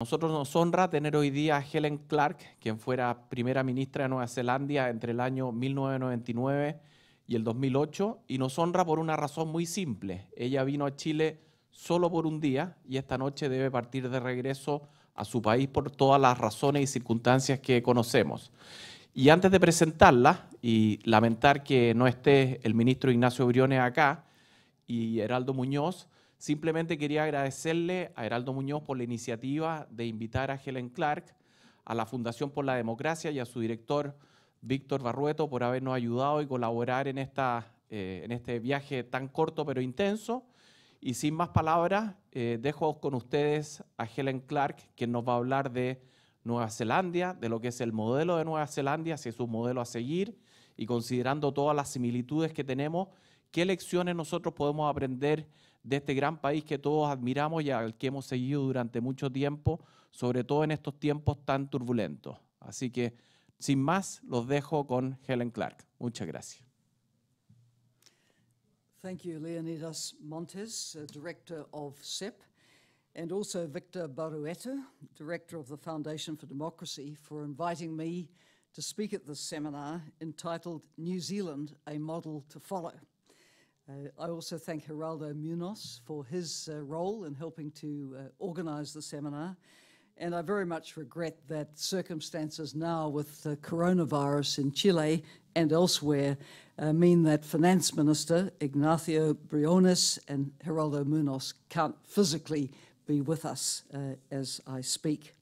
Nosotros nos honra tener hoy día a Helen Clark, quien fuera primera ministra de Nueva Zelanda entre el año 1999 y el 2008, y nos honra por una razón muy simple. Ella vino a Chile solo por un día y esta noche debe partir de regreso a su país por todas las razones y circunstancias que conocemos. Y antes de presentarla y lamentar que no esté el ministro Ignacio Briones acá y Heraldo Muñoz, Simplemente quería agradecerle a Heraldo Muñoz por la iniciativa de invitar a Helen Clark, a la Fundación por la Democracia y a su director Víctor Barrueto por habernos ayudado y colaborar en, esta, eh, en este viaje tan corto pero intenso. Y sin más palabras, eh, dejo con ustedes a Helen Clark, quien nos va a hablar de Nueva Zelanda, de lo que es el modelo de Nueva Zelanda, si es un modelo a seguir, y considerando todas las similitudes que tenemos, qué lecciones nosotros podemos aprender de este gran país que todos admiramos y al que hemos seguido durante mucho tiempo, sobre todo en estos tiempos tan turbulentos. Así que, sin más, los dejo con Helen Clark. Muchas gracias. Thank you, Leonidas Montes, uh, Director of CEP, and also Victor Barueta, Director of the Foundation for Democracy, for inviting me to speak at this seminar entitled New Zealand, a Model to Follow. Uh, I also thank Geraldo Munoz for his uh, role in helping to uh, organise the seminar. And I very much regret that circumstances now with the coronavirus in Chile and elsewhere uh, mean that Finance Minister Ignacio Briones and Geraldo Munoz can't physically be with us uh, as I speak.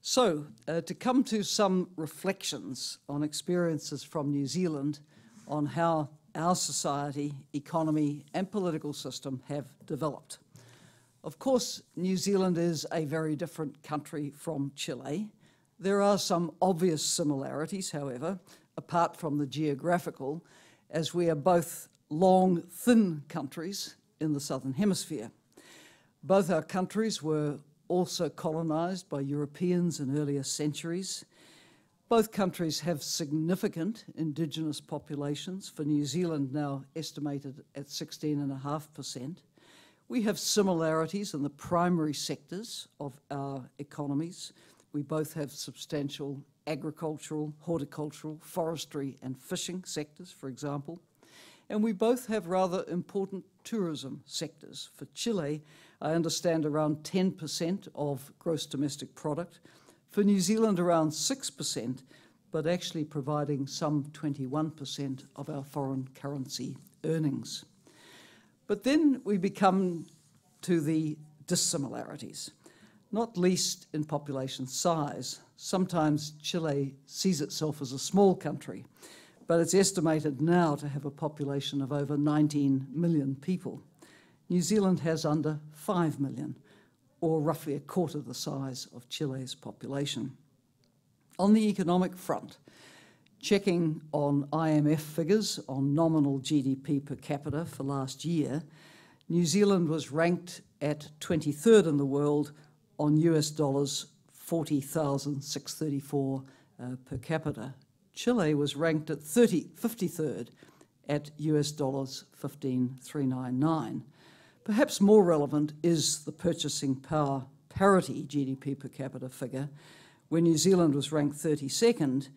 So, uh, to come to some reflections on experiences from New Zealand on how our society, economy and political system have developed. Of course, New Zealand is a very different country from Chile. There are some obvious similarities, however, apart from the geographical, as we are both long, thin countries in the Southern Hemisphere. Both our countries were also colonised by Europeans in earlier centuries. Both countries have significant indigenous populations, for New Zealand now estimated at 16.5%. We have similarities in the primary sectors of our economies. We both have substantial agricultural, horticultural, forestry, and fishing sectors, for example. And we both have rather important tourism sectors. For Chile, I understand around 10% of gross domestic product. For New Zealand, around 6%, but actually providing some 21% of our foreign currency earnings. But then we become to the dissimilarities, not least in population size. Sometimes Chile sees itself as a small country, but it's estimated now to have a population of over 19 million people. New Zealand has under 5 million, or roughly a quarter the size of Chile's population. On the economic front, checking on IMF figures on nominal GDP per capita for last year, New Zealand was ranked at 23rd in the world on US dollars 40,634 uh, per capita. Chile was ranked at 30, 53rd at US dollars 15,399. Perhaps more relevant is the purchasing power parity GDP per capita figure, where New Zealand was ranked 32nd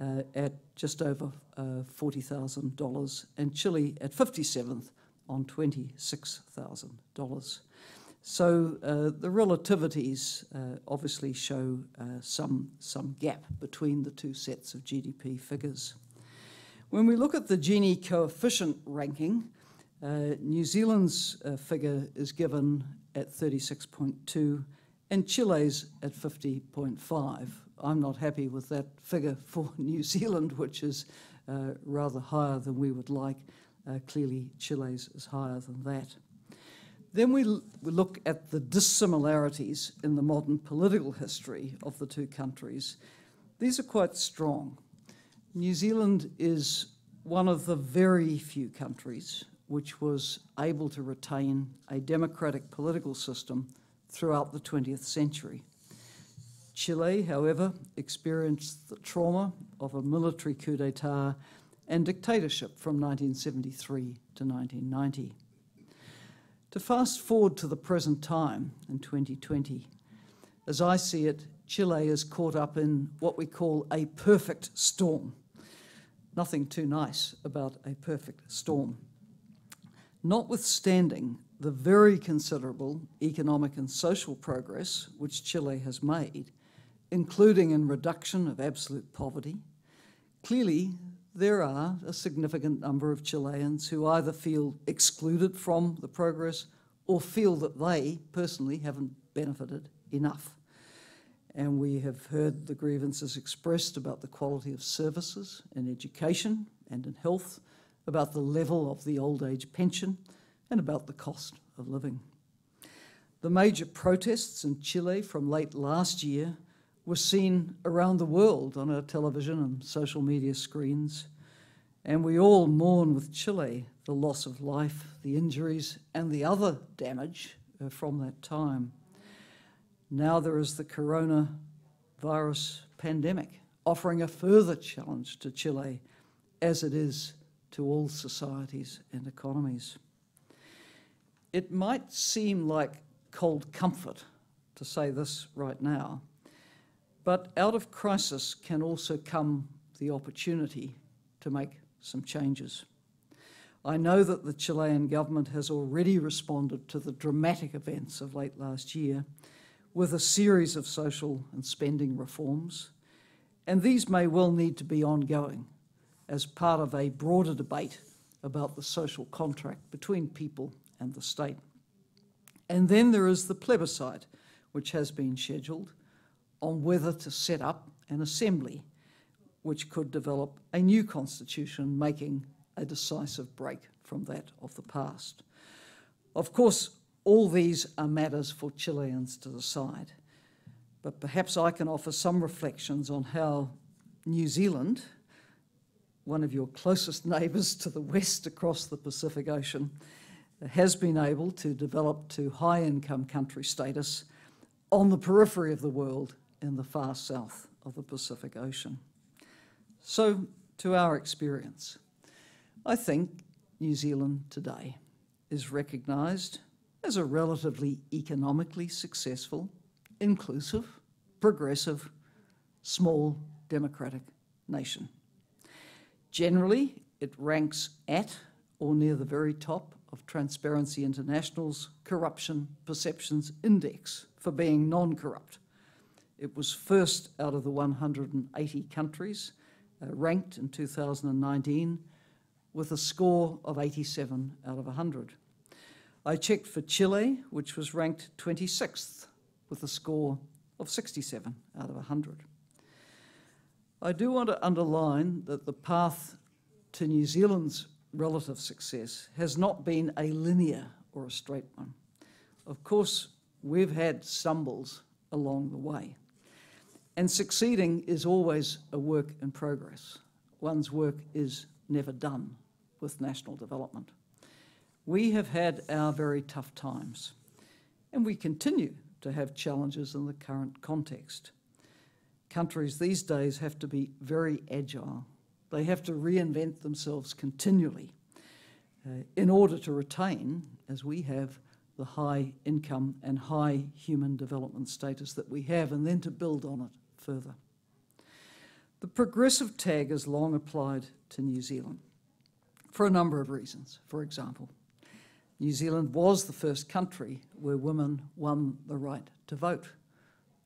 uh, at just over uh, $40,000 and Chile at 57th on $26,000. So uh, the relativities uh, obviously show uh, some, some gap between the two sets of GDP figures. When we look at the Gini coefficient ranking, uh, New Zealand's uh, figure is given at 36.2 and Chile's at 50.5. I'm not happy with that figure for New Zealand, which is uh, rather higher than we would like. Uh, clearly, Chile's is higher than that. Then we, we look at the dissimilarities in the modern political history of the two countries. These are quite strong. New Zealand is one of the very few countries which was able to retain a democratic political system throughout the 20th century. Chile, however, experienced the trauma of a military coup d'etat and dictatorship from 1973 to 1990. To fast forward to the present time in 2020, as I see it, Chile is caught up in what we call a perfect storm. Nothing too nice about a perfect storm. Notwithstanding the very considerable economic and social progress which Chile has made, including in reduction of absolute poverty, clearly there are a significant number of Chileans who either feel excluded from the progress or feel that they personally haven't benefited enough. And we have heard the grievances expressed about the quality of services in education and in health, about the level of the old age pension, and about the cost of living. The major protests in Chile from late last year were seen around the world on our television and social media screens, and we all mourn with Chile the loss of life, the injuries, and the other damage uh, from that time. Now there is the coronavirus pandemic, offering a further challenge to Chile, as it is to all societies and economies. It might seem like cold comfort to say this right now, but out of crisis can also come the opportunity to make some changes. I know that the Chilean government has already responded to the dramatic events of late last year with a series of social and spending reforms, and these may well need to be ongoing as part of a broader debate about the social contract between people and the state. And then there is the plebiscite, which has been scheduled, on whether to set up an assembly which could develop a new constitution, making a decisive break from that of the past. Of course, all these are matters for Chileans to decide, but perhaps I can offer some reflections on how New Zealand one of your closest neighbours to the west across the Pacific Ocean, uh, has been able to develop to high income country status on the periphery of the world in the far south of the Pacific Ocean. So, to our experience, I think New Zealand today is recognised as a relatively economically successful, inclusive, progressive, small democratic nation. Generally, it ranks at or near the very top of Transparency International's Corruption Perceptions Index for being non corrupt. It was first out of the 180 countries uh, ranked in 2019 with a score of 87 out of 100. I checked for Chile, which was ranked 26th with a score of 67 out of 100. I do want to underline that the path to New Zealand's relative success has not been a linear or a straight one. Of course, we've had stumbles along the way. And succeeding is always a work in progress. One's work is never done with national development. We have had our very tough times, and we continue to have challenges in the current context countries these days have to be very agile. They have to reinvent themselves continually uh, in order to retain, as we have, the high income and high human development status that we have, and then to build on it further. The progressive tag is long applied to New Zealand for a number of reasons. For example, New Zealand was the first country where women won the right to vote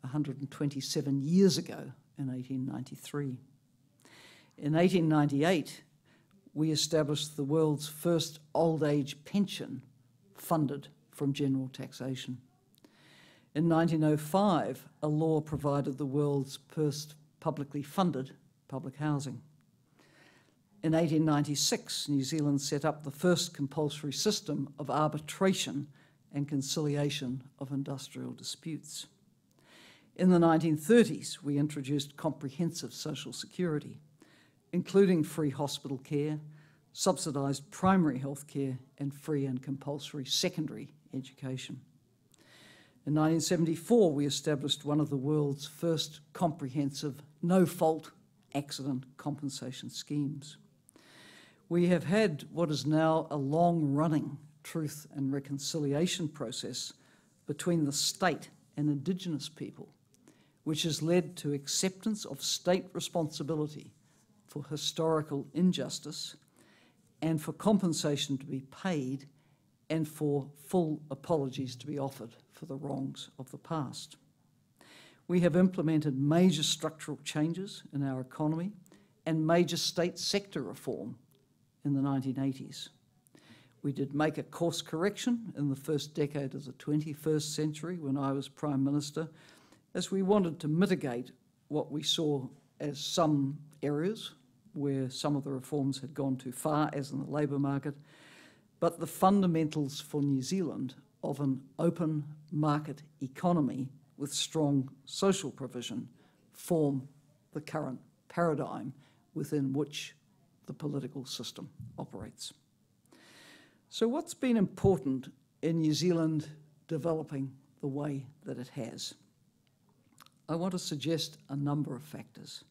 127 years ago in 1893. In 1898, we established the world's first old age pension funded from general taxation. In 1905, a law provided the world's first publicly funded public housing. In 1896, New Zealand set up the first compulsory system of arbitration and conciliation of industrial disputes. In the 1930s, we introduced comprehensive social security, including free hospital care, subsidised primary health care, and free and compulsory secondary education. In 1974, we established one of the world's first comprehensive no-fault accident compensation schemes. We have had what is now a long-running truth and reconciliation process between the state and Indigenous people which has led to acceptance of state responsibility for historical injustice and for compensation to be paid and for full apologies to be offered for the wrongs of the past. We have implemented major structural changes in our economy and major state sector reform in the 1980s. We did make a course correction in the first decade of the 21st century when I was Prime Minister as we wanted to mitigate what we saw as some areas where some of the reforms had gone too far, as in the labour market, but the fundamentals for New Zealand of an open market economy with strong social provision form the current paradigm within which the political system operates. So what's been important in New Zealand developing the way that it has? I want to suggest a number of factors.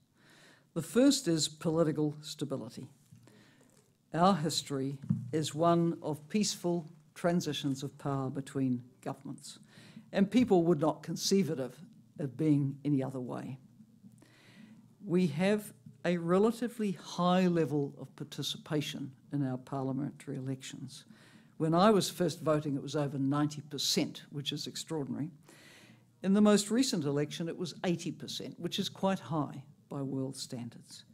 The first is political stability. Our history is one of peaceful transitions of power between governments, and people would not conceive it of, of being any other way. We have a relatively high level of participation in our parliamentary elections. When I was first voting, it was over 90%, which is extraordinary. In the most recent election, it was 80%, which is quite high by world standards.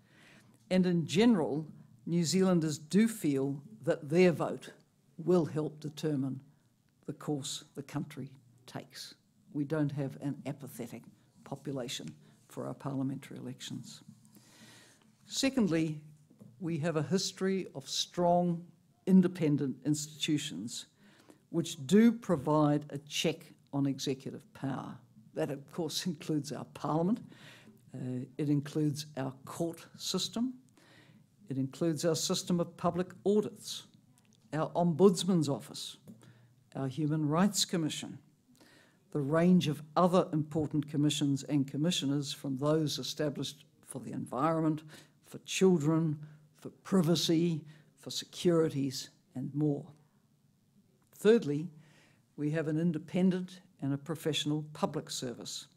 And in general, New Zealanders do feel that their vote will help determine the course the country takes. We don't have an apathetic population for our parliamentary elections. Secondly, we have a history of strong, independent institutions which do provide a check on executive power. That, of course, includes our parliament, uh, it includes our court system, it includes our system of public audits, our ombudsman's office, our Human Rights Commission, the range of other important commissions and commissioners from those established for the environment, for children, for privacy, for securities, and more. Thirdly, we have an independent and a professional public service.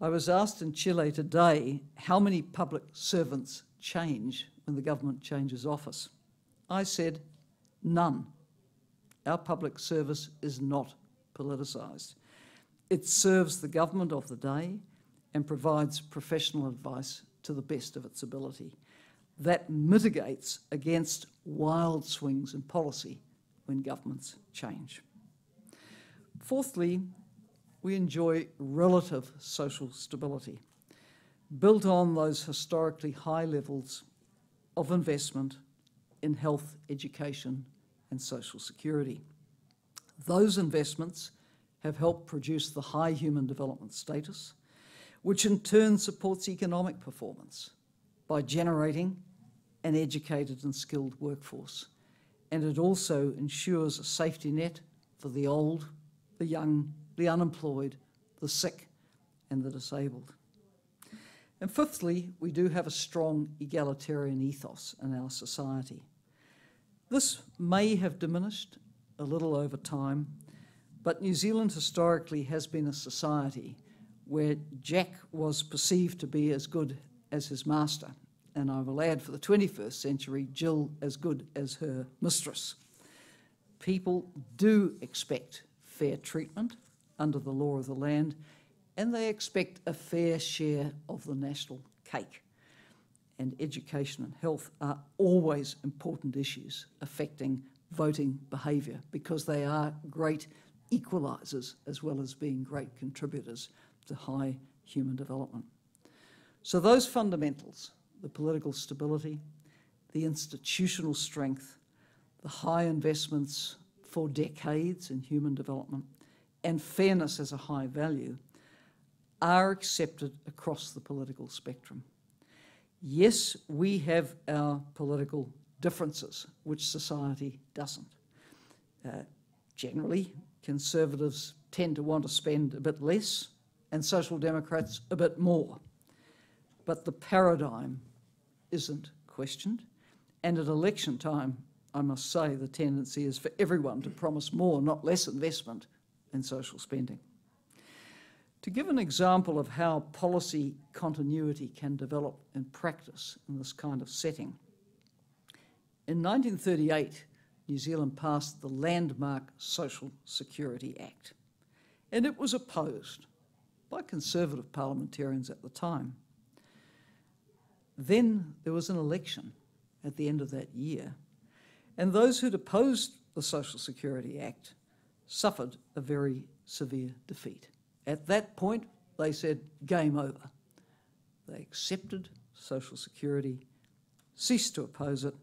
I was asked in Chile today how many public servants change when the government changes office. I said, none. Our public service is not politicised. It serves the government of the day and provides professional advice to the best of its ability. That mitigates against wild swings in policy when governments change. Fourthly, we enjoy relative social stability, built on those historically high levels of investment in health, education, and social security. Those investments have helped produce the high human development status, which in turn supports economic performance by generating an educated and skilled workforce. And it also ensures a safety net for the old the young, the unemployed, the sick, and the disabled. And fifthly, we do have a strong egalitarian ethos in our society. This may have diminished a little over time, but New Zealand historically has been a society where Jack was perceived to be as good as his master, and I will add for the 21st century, Jill as good as her mistress. People do expect fair treatment under the law of the land, and they expect a fair share of the national cake. And education and health are always important issues affecting voting behaviour because they are great equalisers as well as being great contributors to high human development. So, those fundamentals the political stability, the institutional strength, the high investments for decades in human development, and fairness as a high value, are accepted across the political spectrum. Yes, we have our political differences, which society doesn't. Uh, generally, conservatives tend to want to spend a bit less and social democrats a bit more. But the paradigm isn't questioned. And at election time, I must say the tendency is for everyone to promise more, not less investment in social spending. To give an example of how policy continuity can develop in practice in this kind of setting, in 1938, New Zealand passed the landmark Social Security Act, and it was opposed by Conservative parliamentarians at the time. Then there was an election at the end of that year, and those who'd opposed the Social Security Act suffered a very severe defeat. At that point, they said, game over. They accepted Social Security, ceased to oppose it,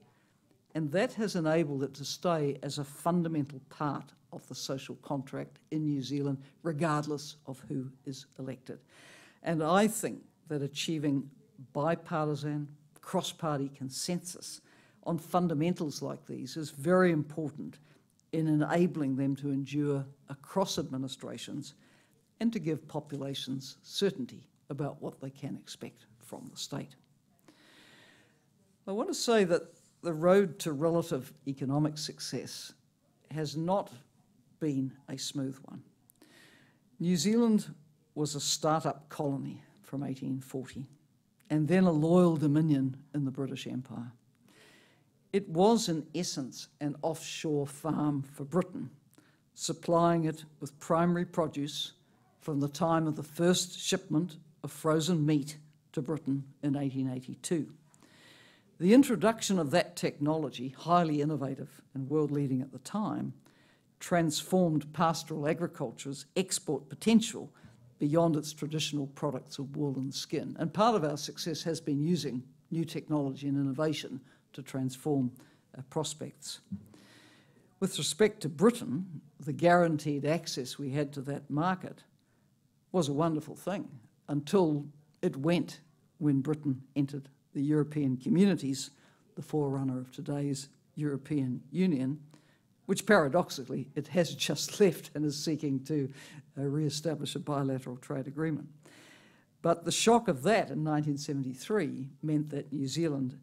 and that has enabled it to stay as a fundamental part of the social contract in New Zealand, regardless of who is elected. And I think that achieving bipartisan, cross party consensus on fundamentals like these is very important in enabling them to endure across administrations and to give populations certainty about what they can expect from the state. I want to say that the road to relative economic success has not been a smooth one. New Zealand was a start-up colony from 1840 and then a loyal dominion in the British Empire. It was, in essence, an offshore farm for Britain, supplying it with primary produce from the time of the first shipment of frozen meat to Britain in 1882. The introduction of that technology, highly innovative and world leading at the time, transformed pastoral agriculture's export potential beyond its traditional products of wool and skin. And part of our success has been using new technology and innovation to transform uh, prospects. With respect to Britain, the guaranteed access we had to that market was a wonderful thing until it went when Britain entered the European communities, the forerunner of today's European Union, which paradoxically it has just left and is seeking to uh, re-establish a bilateral trade agreement. But the shock of that in 1973 meant that New Zealand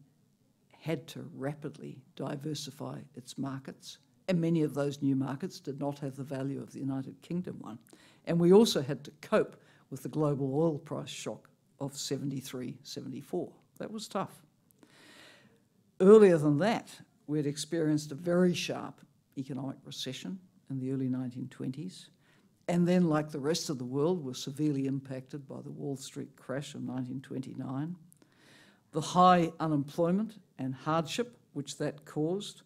had to rapidly diversify its markets, and many of those new markets did not have the value of the United Kingdom one. And we also had to cope with the global oil price shock of 73, 74. That was tough. Earlier than that, we had experienced a very sharp economic recession in the early 1920s, and then, like the rest of the world, were severely impacted by the Wall Street crash of 1929. The high unemployment and hardship which that caused.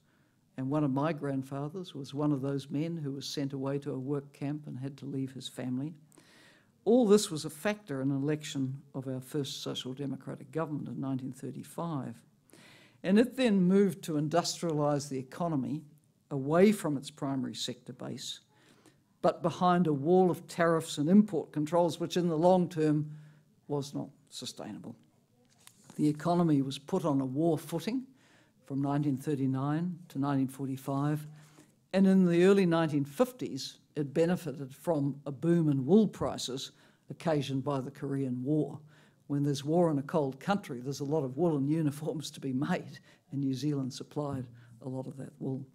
And one of my grandfathers was one of those men who was sent away to a work camp and had to leave his family. All this was a factor in election of our first social democratic government in 1935. And it then moved to industrialise the economy away from its primary sector base, but behind a wall of tariffs and import controls, which in the long term was not sustainable the economy was put on a war footing from 1939 to 1945, and in the early 1950s, it benefited from a boom in wool prices occasioned by the Korean War. When there's war in a cold country, there's a lot of wool and uniforms to be made, and New Zealand supplied a lot of that wool.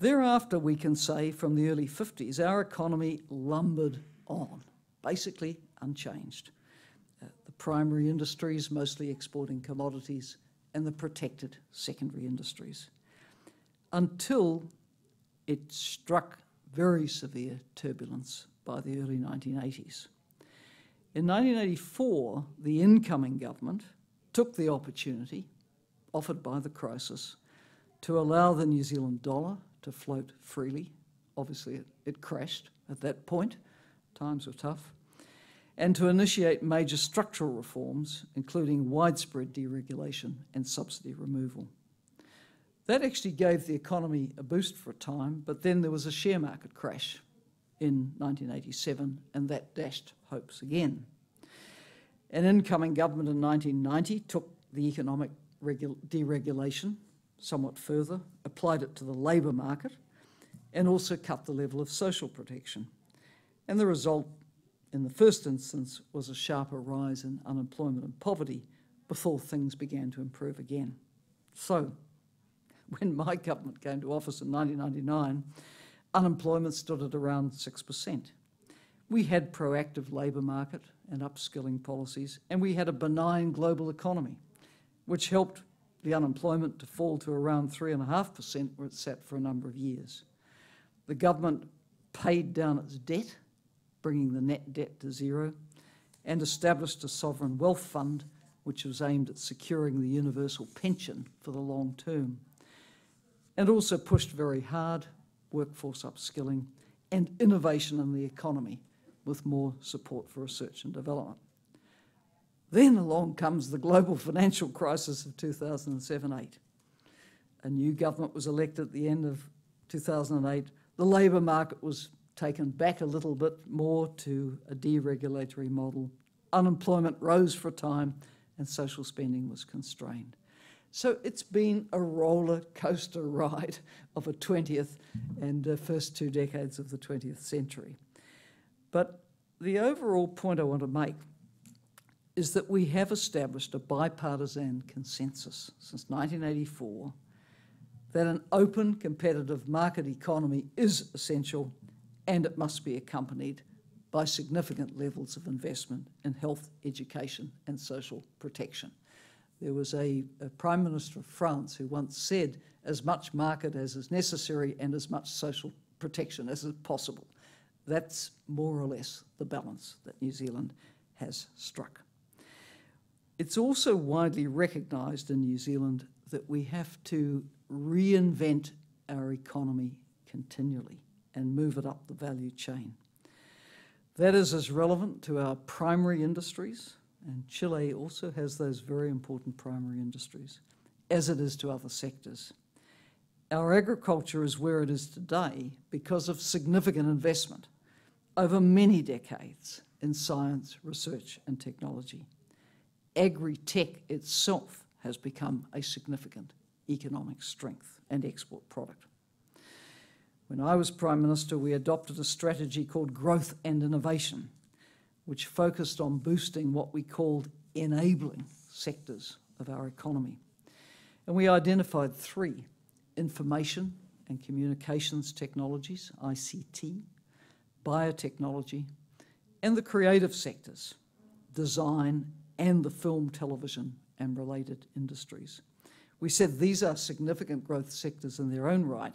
Thereafter, we can say from the early 50s, our economy lumbered on, basically unchanged primary industries, mostly exporting commodities, and the protected secondary industries, until it struck very severe turbulence by the early 1980s. In 1984, the incoming government took the opportunity offered by the crisis to allow the New Zealand dollar to float freely. Obviously, it, it crashed at that point. Times were tough and to initiate major structural reforms, including widespread deregulation and subsidy removal. That actually gave the economy a boost for a time, but then there was a share market crash in 1987, and that dashed hopes again. An incoming government in 1990 took the economic deregulation somewhat further, applied it to the labour market, and also cut the level of social protection. And the result in the first instance was a sharper rise in unemployment and poverty before things began to improve again. So, when my government came to office in 1999, unemployment stood at around 6%. We had proactive labour market and upskilling policies, and we had a benign global economy, which helped the unemployment to fall to around 3.5%, where it sat for a number of years. The government paid down its debt bringing the net debt to zero, and established a sovereign wealth fund which was aimed at securing the universal pension for the long term, and also pushed very hard workforce upskilling and innovation in the economy with more support for research and development. Then along comes the global financial crisis of 2007 8. A new government was elected at the end of 2008. The labour market was taken back a little bit more to a deregulatory model. Unemployment rose for a time and social spending was constrained. So it's been a roller coaster ride of a 20th and the uh, first two decades of the 20th century. But the overall point I want to make is that we have established a bipartisan consensus since 1984 that an open competitive market economy is essential and it must be accompanied by significant levels of investment in health, education and social protection. There was a, a, Prime Minister of France who once said, as much market as is necessary and as much social protection as is possible. That's more or less the balance that New Zealand has struck. It's also widely recognised in New Zealand that we have to reinvent our economy continually and move it up the value chain. That is as relevant to our primary industries, and Chile also has those very important primary industries, as it is to other sectors. Our agriculture is where it is today because of significant investment over many decades in science, research, and technology. Agri-tech itself has become a significant economic strength and export product. When I was Prime Minister, we adopted a strategy called Growth and Innovation, which focused on boosting what we called enabling sectors of our economy. And we identified three information and communications technologies, ICT, biotechnology, and the creative sectors, design and the film, television, and related industries. We said these are significant growth sectors in their own right,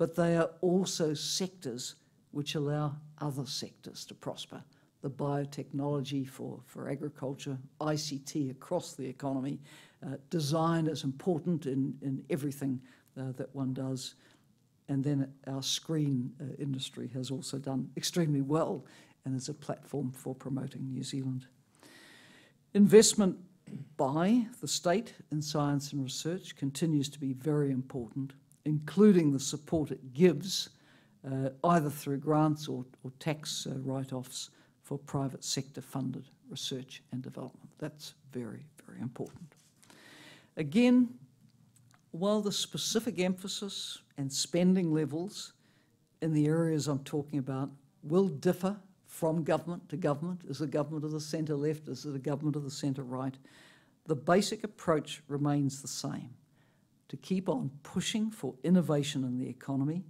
but they are also sectors which allow other sectors to prosper. The biotechnology for, for agriculture, ICT across the economy. Uh, design is important in, in everything uh, that one does. And then our screen uh, industry has also done extremely well and is a platform for promoting New Zealand. Investment by the state in science and research continues to be very important including the support it gives, uh, either through grants or, or tax uh, write-offs for private sector funded research and development. That's very, very important. Again, while the specific emphasis and spending levels in the areas I'm talking about will differ from government to government, is the government of the centre left, is it a government of the centre right, the basic approach remains the same to keep on pushing for innovation in the economy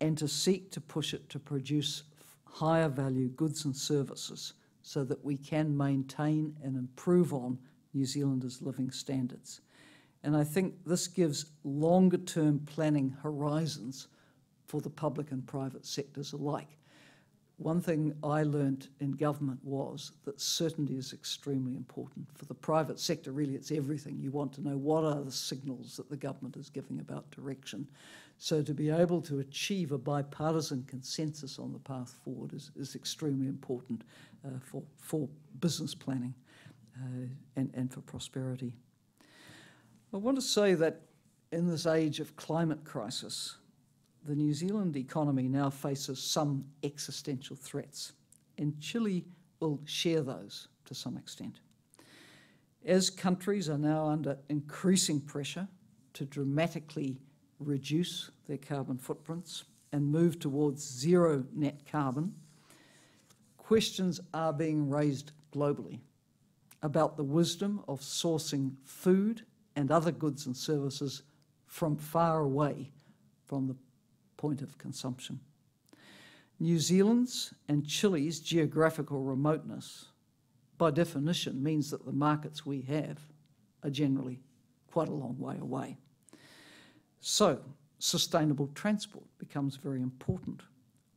and to seek to push it to produce higher value goods and services so that we can maintain and improve on New Zealanders' living standards. And I think this gives longer term planning horizons for the public and private sectors alike. One thing I learnt in government was that certainty is extremely important. For the private sector, really, it's everything. You want to know what are the signals that the government is giving about direction. So to be able to achieve a bipartisan consensus on the path forward is, is extremely important uh, for, for business planning uh, and, and for prosperity. I want to say that in this age of climate crisis, the New Zealand economy now faces some existential threats, and Chile will share those to some extent. As countries are now under increasing pressure to dramatically reduce their carbon footprints and move towards zero net carbon, questions are being raised globally about the wisdom of sourcing food and other goods and services from far away from the point of consumption. New Zealand's and Chile's geographical remoteness, by definition, means that the markets we have are generally quite a long way away. So, sustainable transport becomes very important,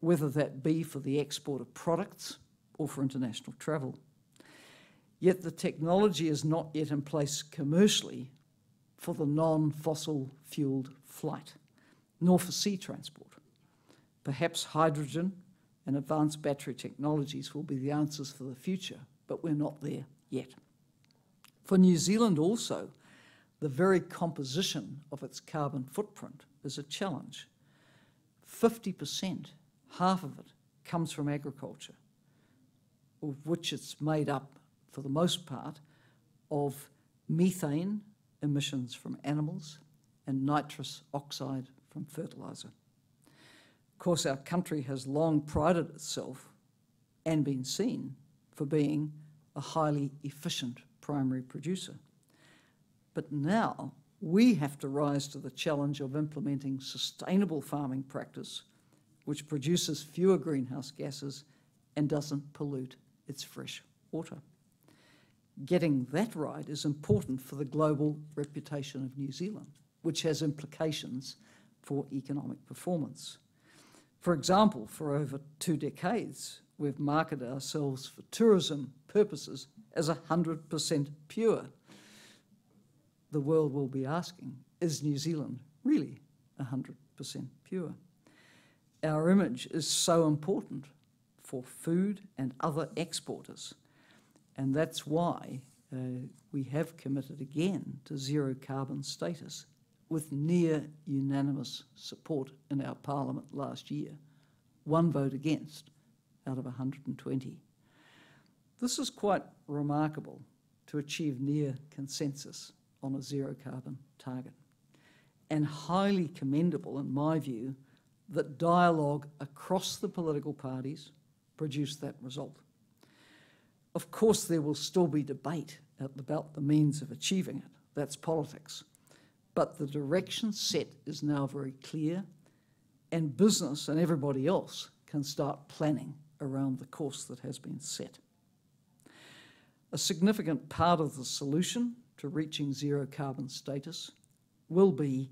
whether that be for the export of products or for international travel. Yet the technology is not yet in place commercially for the non fossil fuelled flight nor for sea transport. Perhaps hydrogen and advanced battery technologies will be the answers for the future, but we're not there yet. For New Zealand also, the very composition of its carbon footprint is a challenge. 50%, half of it, comes from agriculture, of which it's made up, for the most part, of methane emissions from animals and nitrous oxide from fertiliser. Of course, our country has long prided itself and been seen for being a highly efficient primary producer. But now we have to rise to the challenge of implementing sustainable farming practice, which produces fewer greenhouse gases and doesn't pollute its fresh water. Getting that right is important for the global reputation of New Zealand, which has implications for economic performance. For example, for over two decades, we've marketed ourselves for tourism purposes as 100% pure. The world will be asking, is New Zealand really 100% pure? Our image is so important for food and other exporters, and that's why uh, we have committed again to zero carbon status with near unanimous support in our parliament last year, one vote against out of 120. This is quite remarkable to achieve near consensus on a zero carbon target, and highly commendable, in my view, that dialogue across the political parties produced that result. Of course, there will still be debate about the means of achieving it. That's politics. But the direction set is now very clear, and business and everybody else can start planning around the course that has been set. A significant part of the solution to reaching zero carbon status will be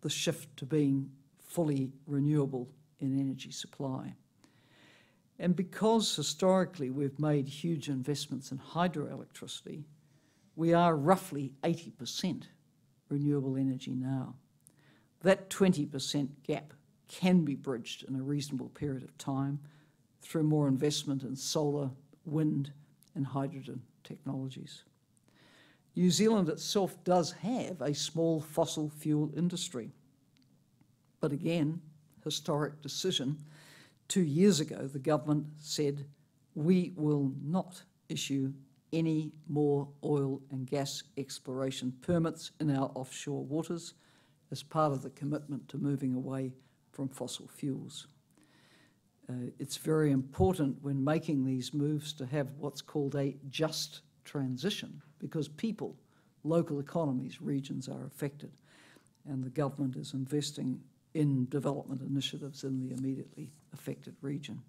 the shift to being fully renewable in energy supply. And because historically we've made huge investments in hydroelectricity, we are roughly 80% renewable energy now. That 20% gap can be bridged in a reasonable period of time through more investment in solar, wind, and hydrogen technologies. New Zealand itself does have a small fossil fuel industry. But again, historic decision. Two years ago, the government said, we will not issue any more oil and gas exploration permits in our offshore waters as part of the commitment to moving away from fossil fuels. Uh, it's very important when making these moves to have what's called a just transition because people, local economies, regions are affected and the government is investing in development initiatives in the immediately affected region.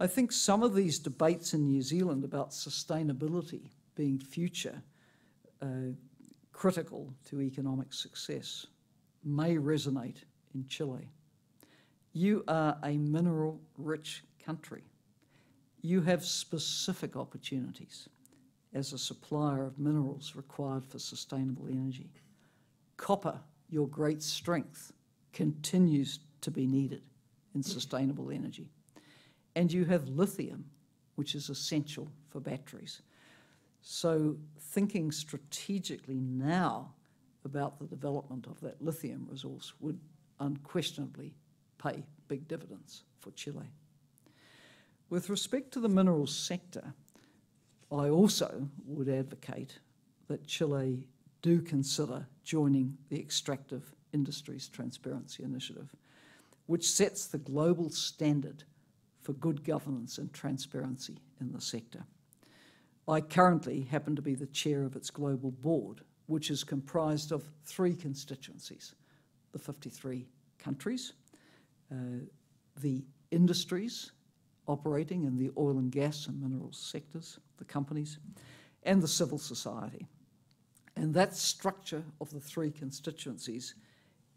I think some of these debates in New Zealand about sustainability being future uh, critical to economic success may resonate in Chile. You are a mineral rich country. You have specific opportunities as a supplier of minerals required for sustainable energy. Copper, your great strength, continues to be needed in sustainable energy and you have lithium, which is essential for batteries. So thinking strategically now about the development of that lithium resource would unquestionably pay big dividends for Chile. With respect to the minerals sector, I also would advocate that Chile do consider joining the Extractive Industries Transparency Initiative, which sets the global standard for good governance and transparency in the sector. I currently happen to be the chair of its global board, which is comprised of three constituencies, the 53 countries, uh, the industries operating in the oil and gas and minerals sectors, the companies, and the civil society. And that structure of the three constituencies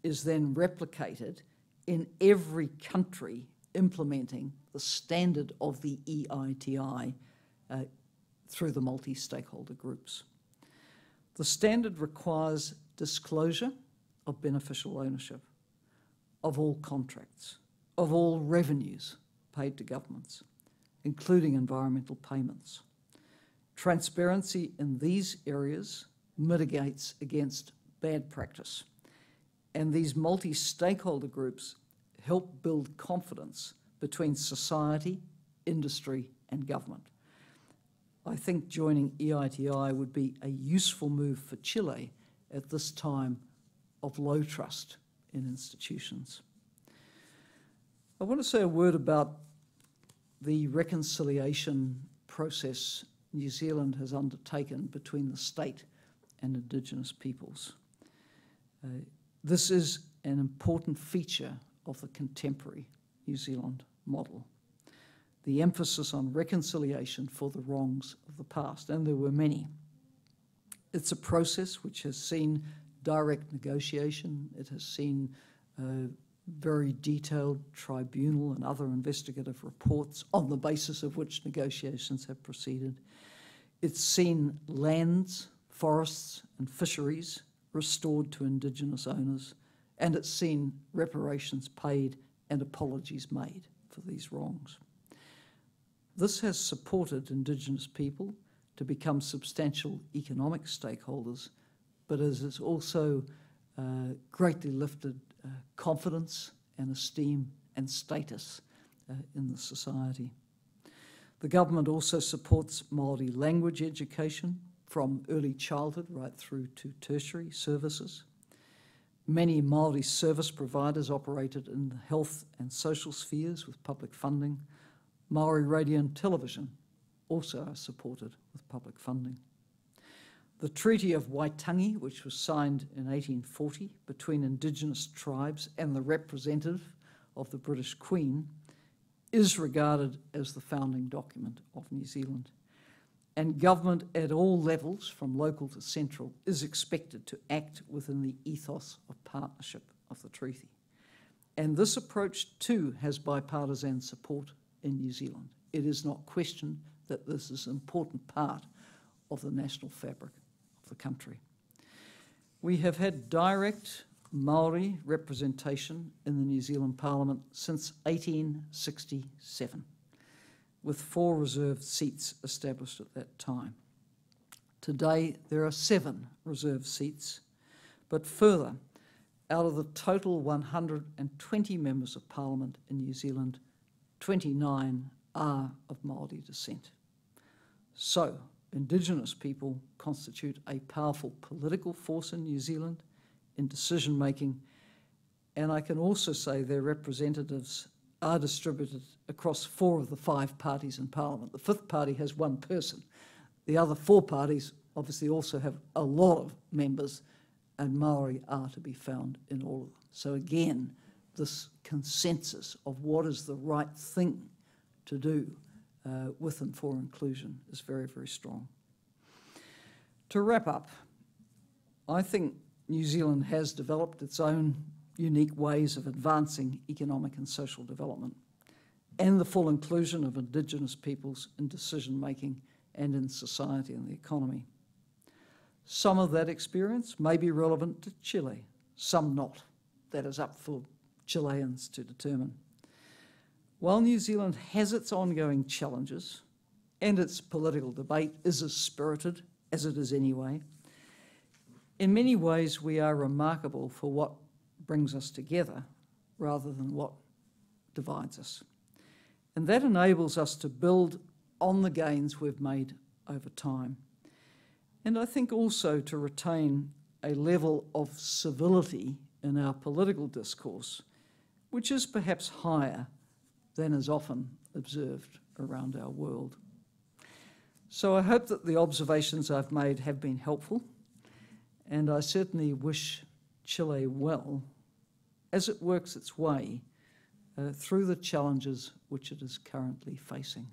is then replicated in every country implementing the standard of the EITI uh, through the multi-stakeholder groups. The standard requires disclosure of beneficial ownership, of all contracts, of all revenues paid to governments, including environmental payments. Transparency in these areas mitigates against bad practice, and these multi-stakeholder groups help build confidence between society, industry, and government. I think joining EITI would be a useful move for Chile at this time of low trust in institutions. I want to say a word about the reconciliation process New Zealand has undertaken between the state and Indigenous peoples. Uh, this is an important feature of the contemporary New Zealand model. The emphasis on reconciliation for the wrongs of the past, and there were many. It's a process which has seen direct negotiation, it has seen uh, very detailed tribunal and other investigative reports on the basis of which negotiations have proceeded. It's seen lands, forests, and fisheries restored to Indigenous owners, and it's seen reparations paid and apologies made for these wrongs. This has supported Indigenous people to become substantial economic stakeholders, but it has also uh, greatly lifted uh, confidence and esteem and status uh, in the society. The government also supports Māori language education from early childhood right through to tertiary services. Many Māori service providers operated in the health and social spheres with public funding. Māori radio and television also are supported with public funding. The Treaty of Waitangi, which was signed in 1840 between Indigenous tribes and the representative of the British Queen, is regarded as the founding document of New Zealand and government at all levels, from local to central, is expected to act within the ethos of partnership of the treaty. And this approach too has bipartisan support in New Zealand. It is not questioned that this is an important part of the national fabric of the country. We have had direct Maori representation in the New Zealand Parliament since 1867 with four reserved seats established at that time. Today, there are seven reserved seats, but further, out of the total 120 members of parliament in New Zealand, 29 are of Māori descent. So, Indigenous people constitute a powerful political force in New Zealand in decision making, and I can also say their representatives are distributed across four of the five parties in Parliament. The fifth party has one person. The other four parties obviously also have a lot of members, and Maori are to be found in all of them. So again, this consensus of what is the right thing to do uh, with and for inclusion is very, very strong. To wrap up, I think New Zealand has developed its own unique ways of advancing economic and social development, and the full inclusion of Indigenous peoples in decision making and in society and the economy. Some of that experience may be relevant to Chile, some not. That is up for Chileans to determine. While New Zealand has its ongoing challenges and its political debate is as spirited as it is anyway, in many ways we are remarkable for what brings us together rather than what divides us. And that enables us to build on the gains we've made over time. And I think also to retain a level of civility in our political discourse, which is perhaps higher than is often observed around our world. So I hope that the observations I've made have been helpful, and I certainly wish Chile well as it works its way uh, through the challenges which it is currently facing.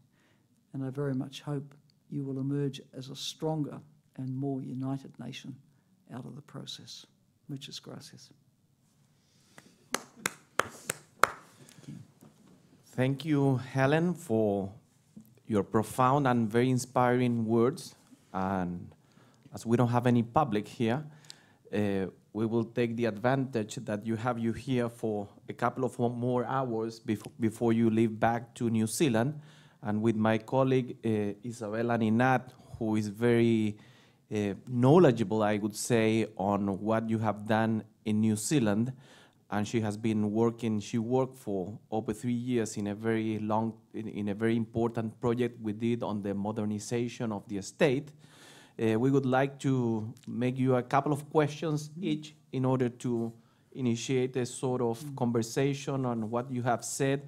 And I very much hope you will emerge as a stronger and more united nation out of the process. Muchas gracias. Thank you, Helen, for your profound and very inspiring words. And as we don't have any public here, uh, we will take the advantage that you have you here for a couple of more hours before, before you leave back to New Zealand. And with my colleague uh, Isabella Ninat, who is very uh, knowledgeable, I would say, on what you have done in New Zealand. And she has been working, she worked for over three years in a very long, in, in a very important project we did on the modernization of the estate. Uh, we would like to make you a couple of questions each in order to initiate a sort of conversation on what you have said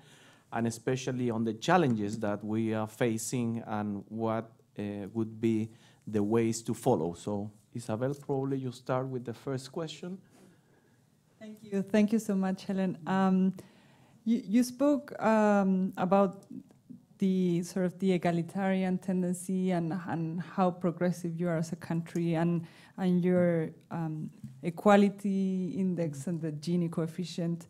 and especially on the challenges that we are facing and what uh, would be the ways to follow. So, Isabel, probably you start with the first question. Thank you. Thank you so much, Helen. Um, you, you, spoke um, about the sort of the egalitarian tendency and, and how progressive you are as a country and and your um, equality index and the Gini coefficient.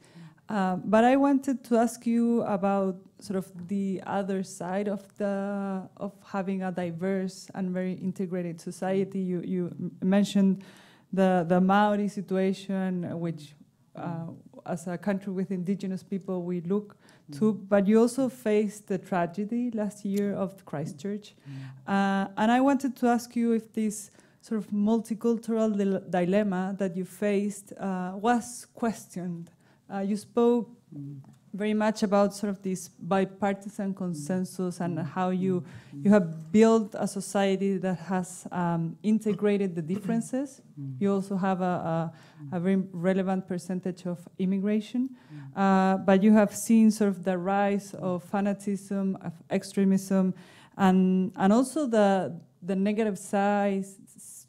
Uh, but I wanted to ask you about sort of the other side of the of having a diverse and very integrated society. You you mentioned the the Maori situation, which uh, as a country with indigenous people we look to, but you also faced the tragedy last year of Christchurch. Mm. Uh, and I wanted to ask you if this sort of multicultural dilemma that you faced uh, was questioned. Uh, you spoke mm very much about sort of this bipartisan consensus and mm-hmm. how you mm-hmm. you have built a society that has um, integrated the differences. Mm-hmm. You also have a, a, a very relevant percentage of immigration, uh, but you have seen sort of the rise of fanatism, of extremism, and and also the the negative size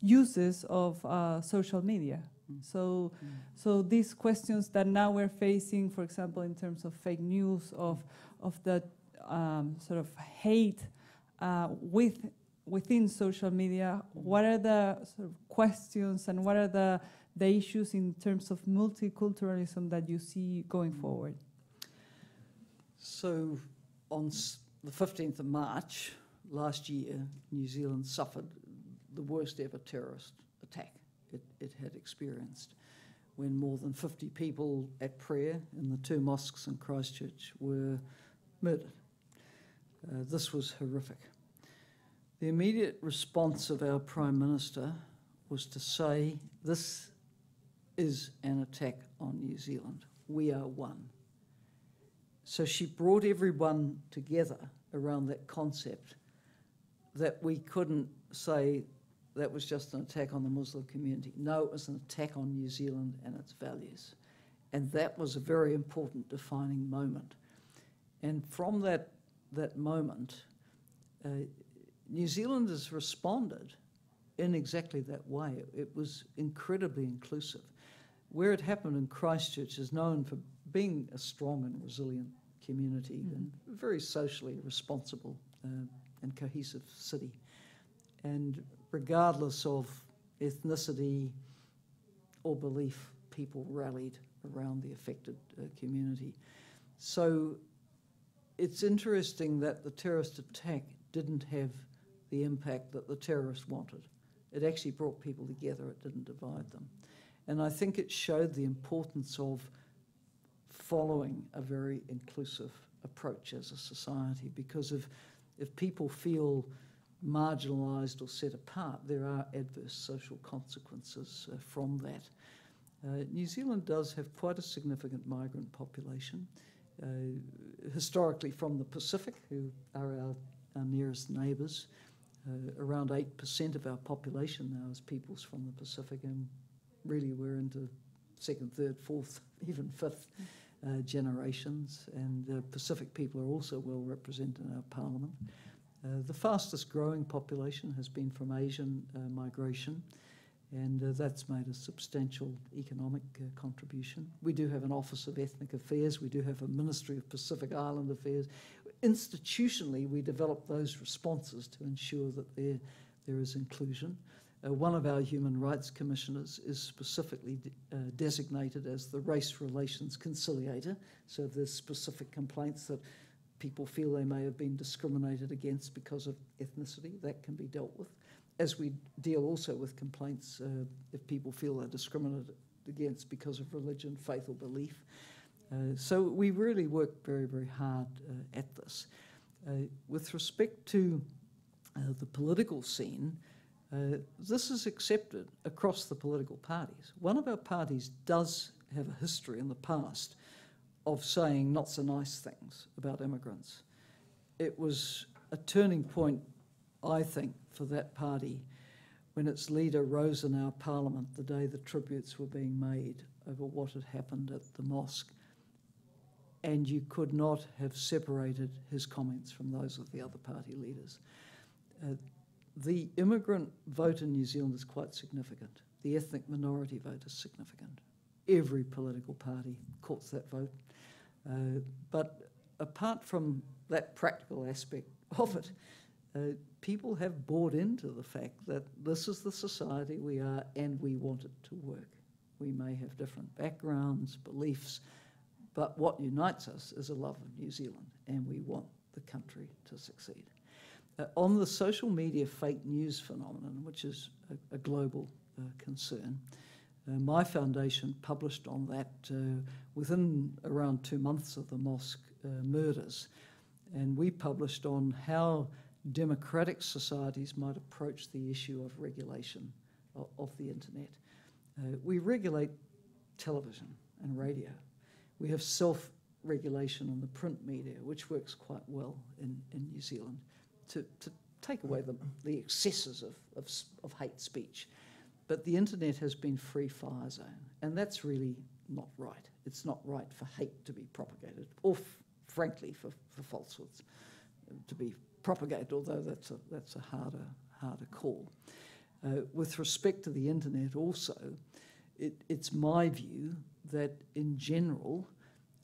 uses of uh, social media. So, mm. so these questions that now we're facing, for example, in terms of fake news, of of the um, sort of hate uh, with within social media, what are the sort of questions and what are the the issues in terms of multiculturalism that you see going forward? So, on the 15th of March last year, New Zealand suffered the worst ever terrorist attack it, it had experienced when more than 50 people at prayer in the two mosques in Christchurch were murdered. Uh, this was horrific. The immediate response of our Prime Minister was to say, This is an attack on New Zealand. We are one. So she brought everyone together around that concept that we couldn't say that was just an attack on the Muslim community. No, it was an attack on New Zealand and its values. And that was a very important defining moment. And from that, that moment, uh, New Zealanders responded in exactly that way. It was incredibly inclusive. Where it happened in Christchurch is known for being a strong and resilient community mm-hmm. and very socially responsible uh, and cohesive city. And regardless of ethnicity or belief, people rallied around the affected uh, community. So it's interesting that the terrorist attack didn't have the impact that the terrorists wanted. It actually brought people together, it didn't divide them. And I think it showed the importance of following a very inclusive approach as a society because if, if people feel marginalised or set apart, there are adverse social consequences uh, from that. Uh, New Zealand does have quite a significant migrant population, uh, historically from the Pacific, who are our, our nearest neighbours. Uh, around 8% of our population now is peoples from the Pacific, and really we're into second, third, fourth, even fifth uh, generations. And Pacific people are also well represented in our parliament. Uh, the fastest growing population has been from Asian uh, migration, and uh, that's made a substantial economic uh, contribution. We do have an Office of Ethnic Affairs, we do have a Ministry of Pacific Island Affairs. Institutionally, we develop those responses to ensure that there, there is inclusion. Uh, one of our human rights commissioners is specifically de designated as the race relations conciliator, so there's specific complaints that people feel they may have been discriminated against because of ethnicity. That can be dealt with, as we deal also with complaints uh, if people feel they're discriminated against because of religion, faith, or belief. Uh, so we really work very, very hard uh, at this. Uh, with respect to uh, the political scene, uh, this is accepted across the political parties. One of our parties does have a history in the past of saying not so nice things about immigrants. It was a turning point, I think, for that party when its leader rose in our parliament the day the tributes were being made over what had happened at the mosque. And you could not have separated his comments from those of the other party leaders. Uh, the immigrant vote in New Zealand is quite significant. The ethnic minority vote is significant. Every political party courts that vote. Uh, but apart from that practical aspect of it, uh, people have bought into the fact that this is the society we are and we want it to work. We may have different backgrounds, beliefs, but what unites us is a love of New Zealand and we want the country to succeed. Uh, on the social media fake news phenomenon, which is a, a global uh, concern, uh, my foundation published on that uh, within around two months of the mosque uh, murders. And we published on how democratic societies might approach the issue of regulation of, of the internet. Uh, we regulate television and radio. We have self regulation on the print media, which works quite well in, in New Zealand to, to take away the, the excesses of, of, of hate speech. But the internet has been free fire zone, and that's really not right. It's not right for hate to be propagated, or frankly, for, for falsehoods to be propagated, although that's a, that's a harder, harder call. Uh, with respect to the internet, also, it, it's my view that in general,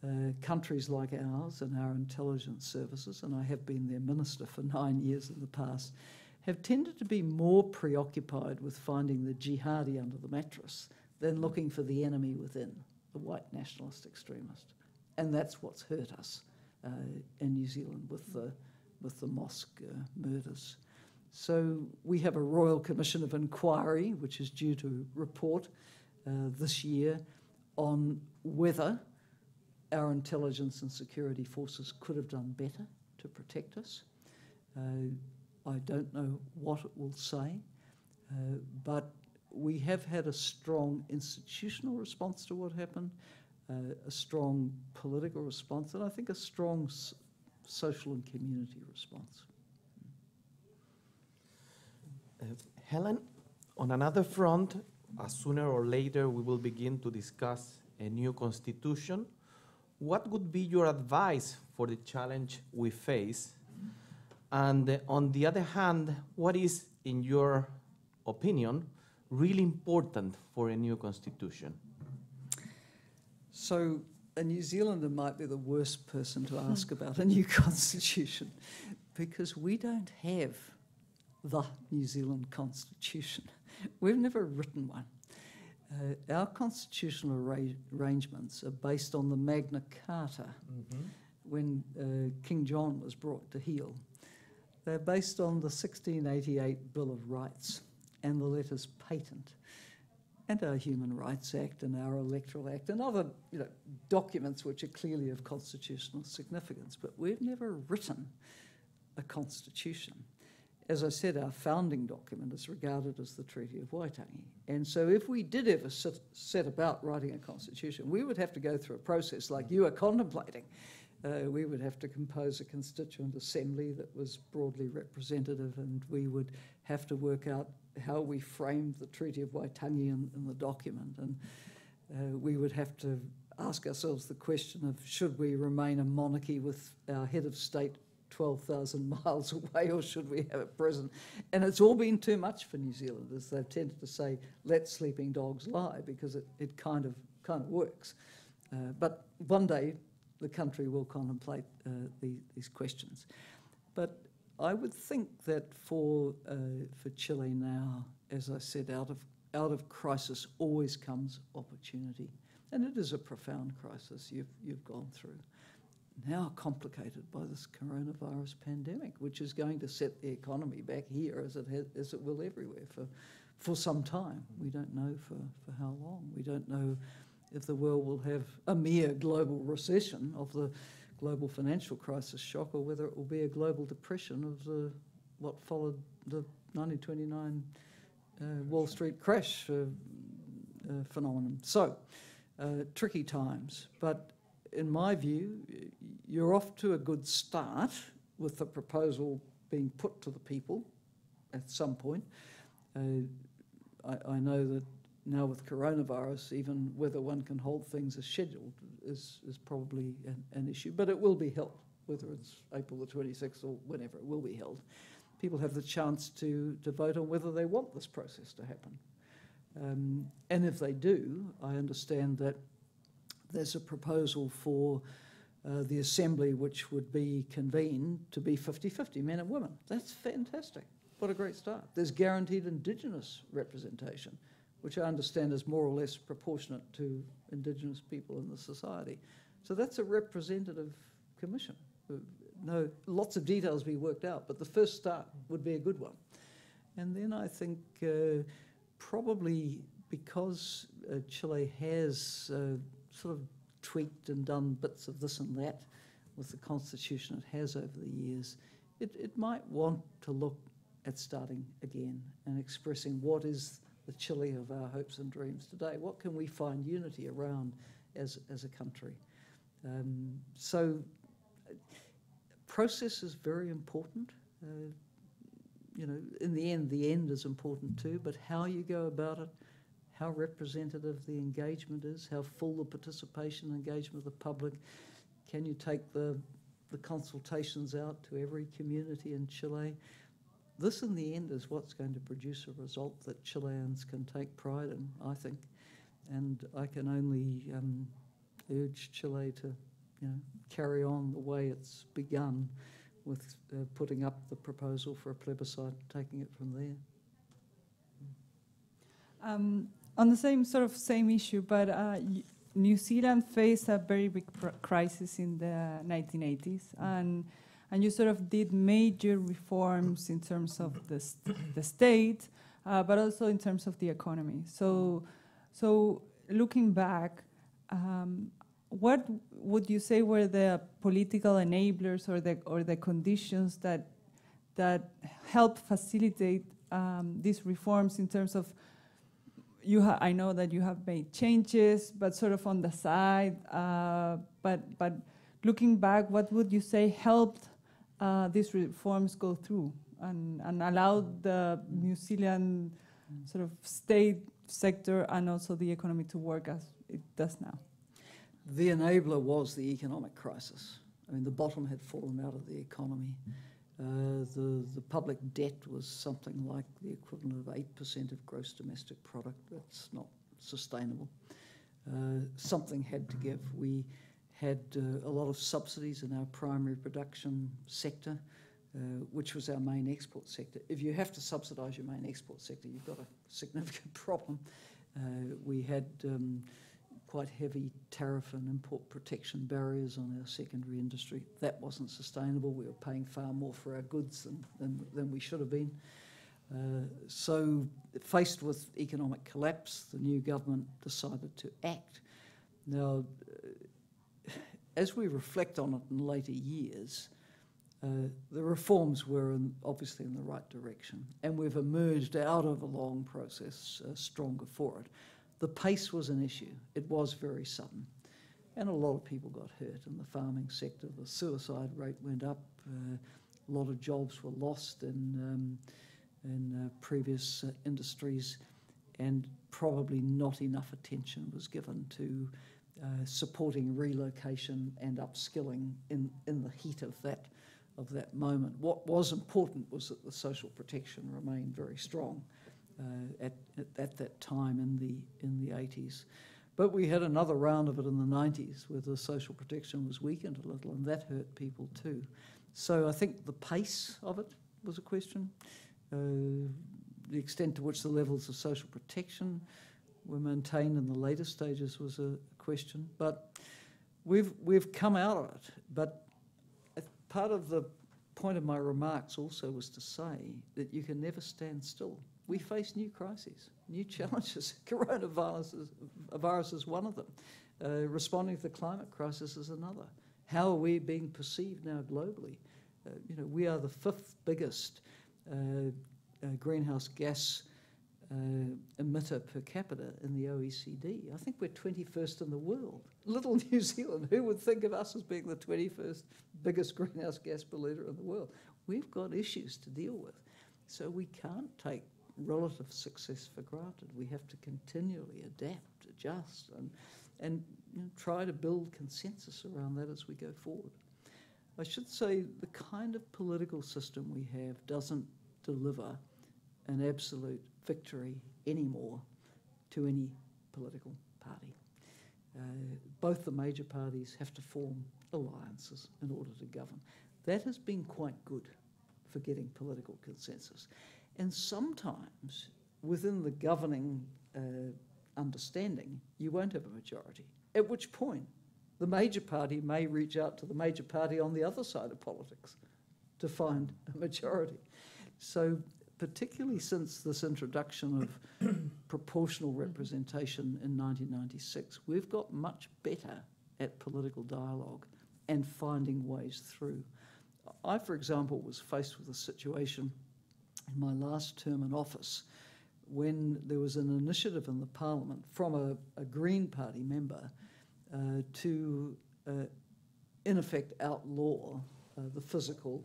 uh, countries like ours and our intelligence services, and I have been their minister for nine years in the past, have tended to be more preoccupied with finding the jihadi under the mattress than looking for the enemy within, the white nationalist extremist. And that's what's hurt us uh, in New Zealand with the, with the mosque uh, murders. So we have a Royal Commission of Inquiry, which is due to report uh, this year on whether our intelligence and security forces could have done better to protect us. Uh, I don't know what it will say, uh, but we have had a strong institutional response to what happened, uh, a strong political response, and I think a strong social and community response. Uh, Helen, on another front, uh, sooner or later we will begin to discuss a new constitution. What would be your advice for the challenge we face and on the other hand, what is, in your opinion, really important for a new constitution? So, a New Zealander might be the worst person to ask about a new constitution because we don't have the New Zealand constitution. We've never written one. Uh, our constitutional arrangements are based on the Magna Carta mm-hmm. when uh, King John was brought to heel. They're based on the 1688 Bill of Rights and the letters patent and our Human Rights Act and our Electoral Act and other you know, documents which are clearly of constitutional significance. But we've never written a constitution. As I said, our founding document is regarded as the Treaty of Waitangi. And so if we did ever sit, set about writing a constitution, we would have to go through a process like you are contemplating uh, we would have to compose a constituent assembly that was broadly representative, and we would have to work out how we framed the Treaty of Waitangi in, in the document. And uh, we would have to ask ourselves the question of should we remain a monarchy with our head of state 12,000 miles away, or should we have it present? And it's all been too much for New Zealanders. They've tended to say, let sleeping dogs lie, because it, it kind, of, kind of works. Uh, but one day the country will contemplate uh, the, these questions. But I would think that for uh, for Chile now, as I said, out of out of crisis always comes opportunity, and it is a profound crisis you've you've gone through. Now complicated by this coronavirus pandemic, which is going to set the economy back here as it has, as it will everywhere for for some time. We don't know for for how long. We don't know if the world will have a mere global recession of the global financial crisis shock or whether it will be a global depression of the what followed the 1929 uh, Wall Street crash uh, uh, phenomenon. So, uh, tricky times, but in my view, you're off to a good start with the proposal being put to the people at some point. Uh, I, I know that now with coronavirus, even whether one can hold things as scheduled is, is probably an, an issue, but it will be held, whether it's April the 26th or whenever it will be held. People have the chance to, to vote on whether they want this process to happen. Um, and if they do, I understand that there's a proposal for uh, the assembly which would be convened to be 50-50 men and women. That's fantastic. What a great start. There's guaranteed Indigenous representation which I understand is more or less proportionate to Indigenous people in the society. So that's a representative commission. Uh, no, lots of details to be worked out, but the first start would be a good one. And then I think uh, probably because uh, Chile has uh, sort of tweaked and done bits of this and that with the constitution it has over the years, it, it might want to look at starting again and expressing what is the Chile of our hopes and dreams today? What can we find unity around as, as a country? Um, so, uh, process is very important. Uh, you know, in the end, the end is important too, but how you go about it, how representative the engagement is, how full the participation and engagement of the public. Can you take the, the consultations out to every community in Chile? This, in the end, is what's going to produce a result that Chileans can take pride in, I think. And I can only um, urge Chile to you know, carry on the way it's begun with uh, putting up the proposal for a plebiscite, taking it from there. Um, on the same sort of same issue, but uh, New Zealand faced a very big crisis in the 1980s, and and you sort of did major reforms in terms of the, st the state, uh, but also in terms of the economy. So, so looking back, um, what would you say were the political enablers or the or the conditions that that helped facilitate um, these reforms in terms of you I know that you have made changes, but sort of on the side. Uh, but but looking back, what would you say helped uh, these reforms go through and, and allow the New Zealand sort of state sector and also the economy to work as it does now? The enabler was the economic crisis. I mean, the bottom had fallen out of the economy. Uh, the, the public debt was something like the equivalent of 8% of gross domestic product. That's not sustainable. Uh, something had to give. We had uh, a lot of subsidies in our primary production sector, uh, which was our main export sector. If you have to subsidise your main export sector, you've got a significant problem. Uh, we had um, quite heavy tariff and import protection barriers on our secondary industry. That wasn't sustainable. We were paying far more for our goods than, than, than we should have been. Uh, so, faced with economic collapse, the new government decided to act. Now, uh, as we reflect on it in later years, uh, the reforms were in, obviously in the right direction, and we've emerged out of a long process uh, stronger for it. The pace was an issue, it was very sudden, and a lot of people got hurt in the farming sector. The suicide rate went up, uh, a lot of jobs were lost in, um, in uh, previous uh, industries, and probably not enough attention was given to uh, supporting relocation and upskilling in, in the heat of that, of that moment. What was important was that the social protection remained very strong uh, at, at, that time in the, in the 80s. But we had another round of it in the 90s where the social protection was weakened a little and that hurt people too. So I think the pace of it was a question, uh, the extent to which the levels of social protection were maintained in the later stages was a, question, but we've, we've come out of it. But part of the point of my remarks also was to say that you can never stand still. We face new crises, new challenges. Coronavirus is, virus is one of them. Uh, responding to the climate crisis is another. How are we being perceived now globally? Uh, you know, we are the fifth biggest uh, uh greenhouse gas uh, emitter per capita in the OECD. I think we're 21st in the world. Little New Zealand, who would think of us as being the 21st biggest greenhouse gas polluter in the world? We've got issues to deal with. So we can't take relative success for granted. We have to continually adapt, adjust, and, and you know, try to build consensus around that as we go forward. I should say the kind of political system we have doesn't deliver an absolute victory anymore to any political party. Uh, both the major parties have to form alliances in order to govern. That has been quite good for getting political consensus. And sometimes within the governing uh, understanding, you won't have a majority, at which point the major party may reach out to the major party on the other side of politics to find a majority. So particularly since this introduction of proportional representation in 1996, we've got much better at political dialogue and finding ways through. I, for example, was faced with a situation in my last term in office when there was an initiative in the parliament from a, a Green Party member uh, to, uh, in effect, outlaw uh, the physical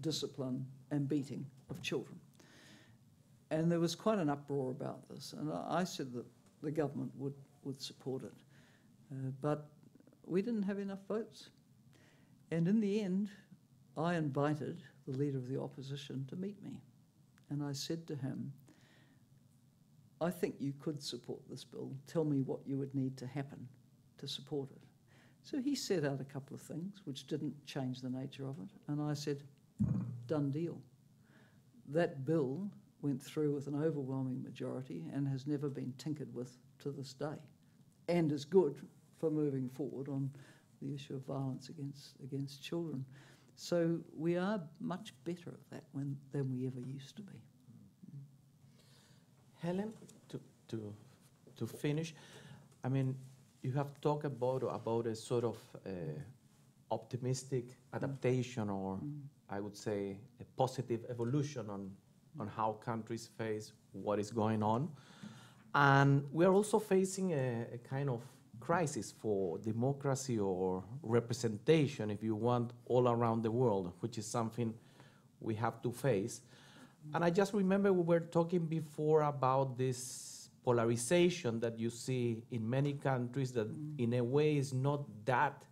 discipline and beating of children. And there was quite an uproar about this. And I said that the government would, would support it. Uh, but we didn't have enough votes. And in the end, I invited the leader of the opposition to meet me. And I said to him, I think you could support this bill. Tell me what you would need to happen to support it. So he set out a couple of things which didn't change the nature of it. And I said, done deal. That bill went through with an overwhelming majority and has never been tinkered with to this day, and is good for moving forward on the issue of violence against against children. So we are much better at that when, than we ever used to be. Helen, to to to finish, I mean, you have talked about about a sort of uh, optimistic mm. adaptation, or mm. I would say a positive evolution on on how countries face what is going on. And we're also facing a, a, kind of crisis for democracy or representation, if you want, all around the world, which is something we have to face. And I just remember we were talking before about this polarization that you see in many countries that in a way is not that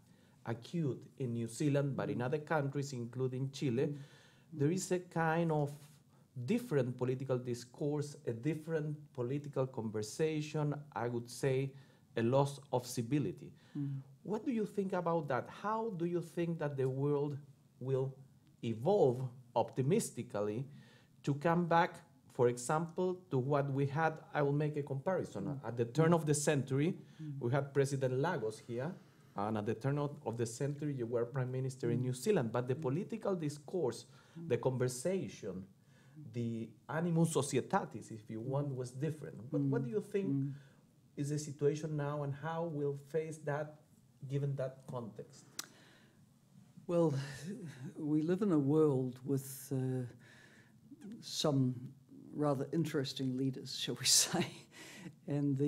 acute in New Zealand, but in other countries, including Chile, there is a kind of different political discourse, a different political conversation, I would say a loss of civility. Mm. What do you think about that? How do you think that the world will evolve optimistically to come back, for example, to what we had? I will make a comparison. Mm. At the turn of the century, mm. we had President Lagos here. And at the turn of the century, you were prime minister in hmm. New Zealand. But the hmm. political discourse, hmm. the conversation, the animal societatis, if you want, was different. But what do mm. you think mm. is the situation now and how we'll face that given that context? Well, we live in a world with uh, some rather interesting leaders, shall we say, and the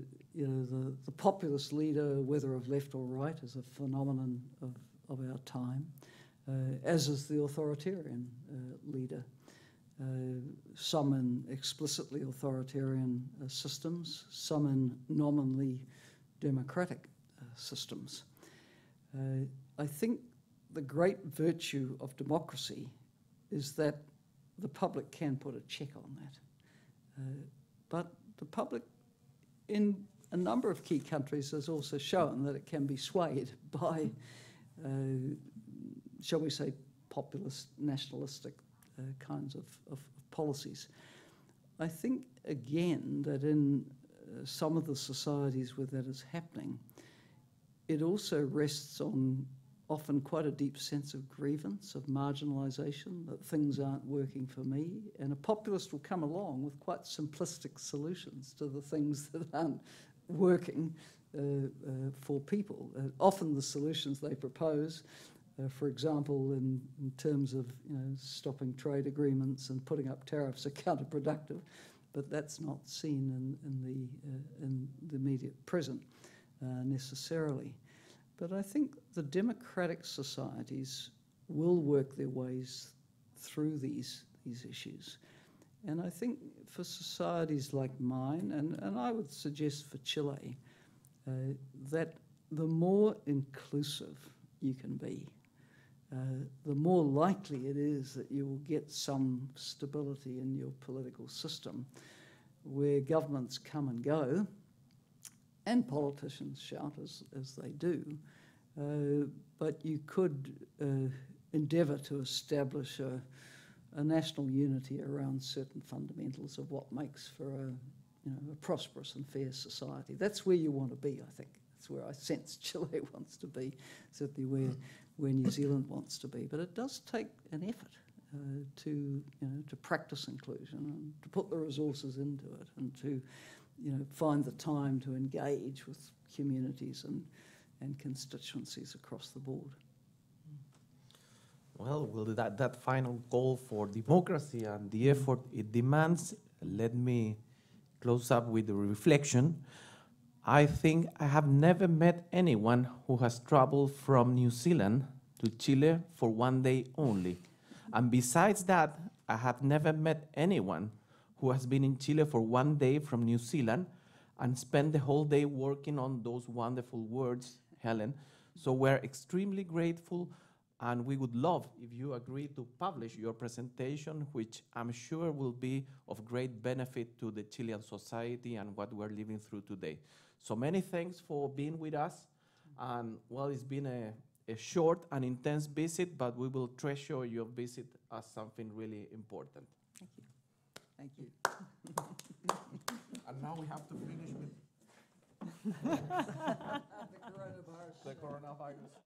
uh, you know the, the, populist leader, whether of left or right, is a phenomenon of, of our time, uh, as is the authoritarian uh, leader. Uh, some in explicitly authoritarian uh, systems, some in nominally democratic uh, systems. Uh, I think the great virtue of democracy is that the public can put a check on that. Uh, but the public, in a number of key countries, has also shown that it can be swayed by, shall we say, populist, nationalistic uh, kinds of, of, policies. I think, again, that in uh, some of the societies where that is happening, it also rests on often quite a deep sense of grievance, of marginalisation, that things aren't working for me. And a populist will come along with quite simplistic solutions to the things that aren't working uh, uh, for people. Uh, often the solutions they propose uh, for example, in, in terms of you know, stopping trade agreements and putting up tariffs are counterproductive, but that's not seen in, in, the, uh, in the immediate present uh, necessarily. But I think the democratic societies will work their ways through these, these issues. And I think for societies like mine, and, and I would suggest for Chile, uh, that the more inclusive you can be, uh, the more likely it is that you will get some stability in your political system where governments come and go and politicians shout as, as they do. Uh, but you could uh, endeavour to establish a, a, national unity around certain fundamentals of what makes for a, you know, a prosperous and fair society. That's where you want to be, I think. That's where I sense Chile wants to be, certainly where hmm where New Zealand wants to be. But it does take an effort uh, to, you know, to practice inclusion and to put the resources into it and to, you know, find the time to engage with communities and, and constituencies across the board. Well, well that, that final call for democracy and the effort it demands, let me close up with a reflection. I think I have never met anyone who has traveled from New Zealand to Chile for one day only. And besides that, I have never met anyone who has been in Chile for one day from New Zealand and spent the whole day working on those wonderful words, Helen. So we're extremely grateful and we would love if you agree to publish your presentation, which I'm sure will be of great benefit to the Chilean society and what we're living through today. So many thanks for being with us. And well, it's been a, a short and intense visit, but we will treasure your visit as something really important. Thank you. Thank you. and now we have to finish with the coronavirus. The coronavirus.